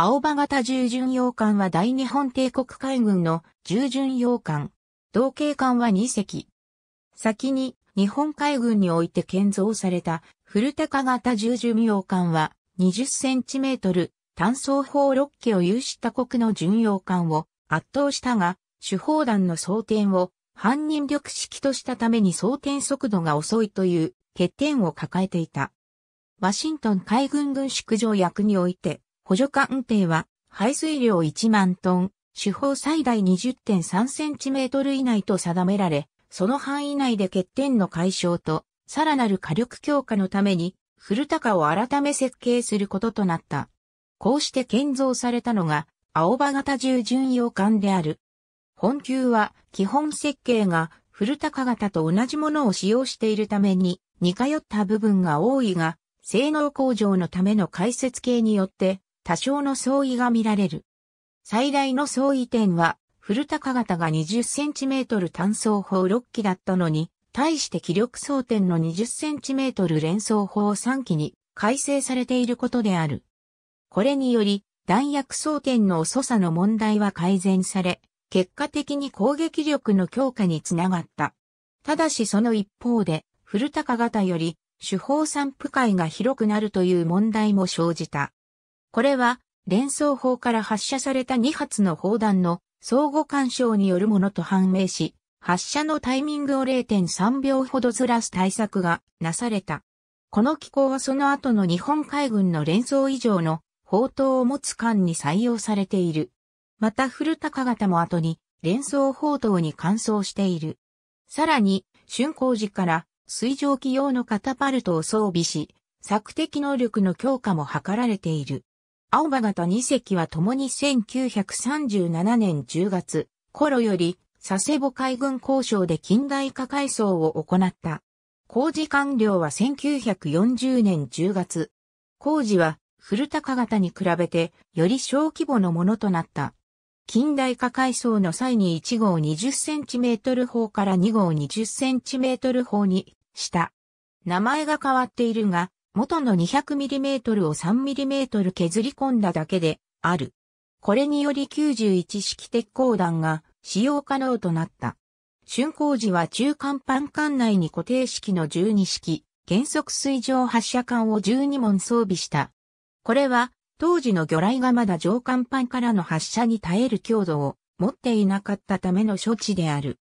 青葉型従巡洋艦は大日本帝国海軍の従巡洋艦。同型艦は2隻。先に日本海軍において建造された古高型従巡洋艦は20センチメートル単装砲6機を有した国の巡洋艦を圧倒したが、手砲弾の装填を反人力式としたために装填速度が遅いという欠点を抱えていた。ワシントン海軍軍縮条約において、補助運転は排水量1万トン、手法最大2 0 3トル以内と定められ、その範囲内で欠点の解消と、さらなる火力強化のために、古高を改め設計することとなった。こうして建造されたのが、青葉型重巡洋艦である。本級は、基本設計が古高型と同じものを使用しているために、似通った部分が多いが、性能向上のための解説系によって、多少の相違が見られる。最大の相違点は、古高型が 20cm 単走砲6機だったのに、対して気力装填の 20cm 連装砲3機に改正されていることである。これにより、弾薬装填の遅さの問題は改善され、結果的に攻撃力の強化につながった。ただしその一方で、古高型より、手法散布会が広くなるという問題も生じた。これは連想砲から発射された2発の砲弾の相互干渉によるものと判明し、発射のタイミングを0.3秒ほどずらす対策がなされた。この機構はその後の日本海軍の連想以上の砲塔を持つ艦に採用されている。また古高型も後に連想砲塔に換装している。さらに、春工時から水蒸気用のカタパルトを装備し、索敵能力の強化も図られている。青葉型2隻は共に1937年10月頃より佐世保海軍交渉で近代化改装を行った。工事完了は1940年10月。工事は古高型に比べてより小規模のものとなった。近代化改装の際に1号 20cm 砲から2号 20cm 砲にした。名前が変わっているが、元の 200mm を 3mm 削り込んだだけである。これにより91式鉄鋼弾が使用可能となった。竣工時は中間板管内に固定式の12式、原則水上発射管を12門装備した。これは、当時の魚雷がまだ上甲板からの発射に耐える強度を持っていなかったための処置である。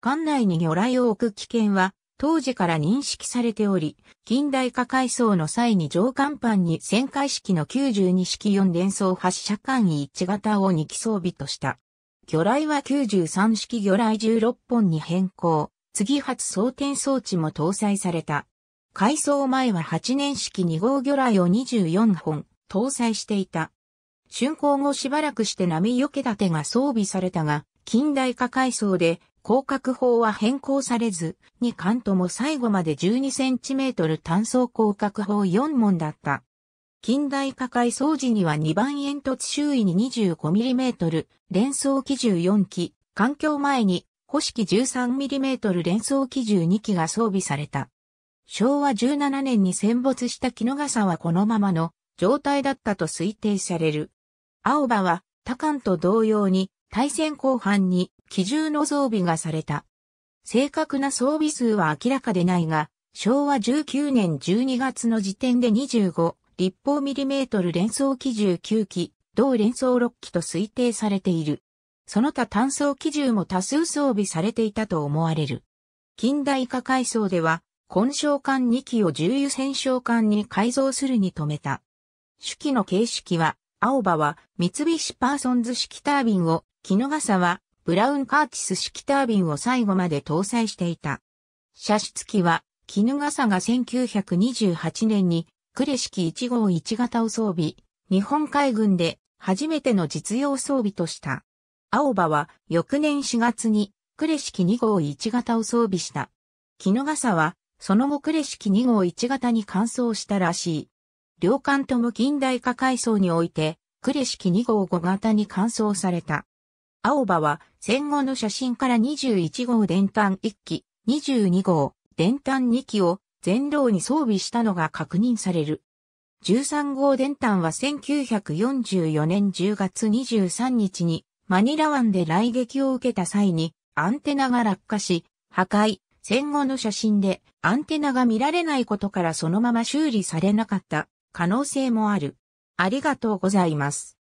艦内に魚雷を置く危険は当時から認識されており、近代化改装の際に上甲板に旋回式の92式4連装発射間一型を2機装備とした。魚雷は93式魚雷16本に変更、次発装填装置も搭載された。改装前は8年式2号魚雷を24本搭載していた。竣工後しばらくして波避け立てが装備されたが、近代化改装で広角法は変更されず、2巻とも最後まで 12cm 単層広角法4問だった。近代化改装時には2番煙突周囲に 25mm 連装機14機、環境前に古式 13mm 連装機12機が装備された。昭和17年に戦没した木の傘はこのままの状態だったと推定される。青葉は他艦と同様に対戦後半に機銃の装備がされた。正確な装備数は明らかでないが、昭和19年12月の時点で25立方ミリメートル連装機銃9機、同連装6機と推定されている。その他単装機銃も多数装備されていたと思われる。近代化改装では、混焼艦2機を重油戦勝艦に改造するに止めた。手記の形式は、青葉は三菱パーソンズ式タービンを、木の笠はブラウン・カーティス式タービンを最後まで搭載していた。射出機は、キヌガサが1928年に、クシ式1号1型を装備、日本海軍で初めての実用装備とした。青葉は翌年4月にクシ式2号1型を装備した。キヌガサはその後クシ式2号1型に換装したらしい。両艦とも近代化階層においてクシ式2号5型に換装された。青葉は戦後の写真から21号電端1機、22号電端2機を全道に装備したのが確認される。13号電端は1944年10月23日にマニラ湾で雷撃を受けた際にアンテナが落下し、破壊、戦後の写真でアンテナが見られないことからそのまま修理されなかった可能性もある。ありがとうございます。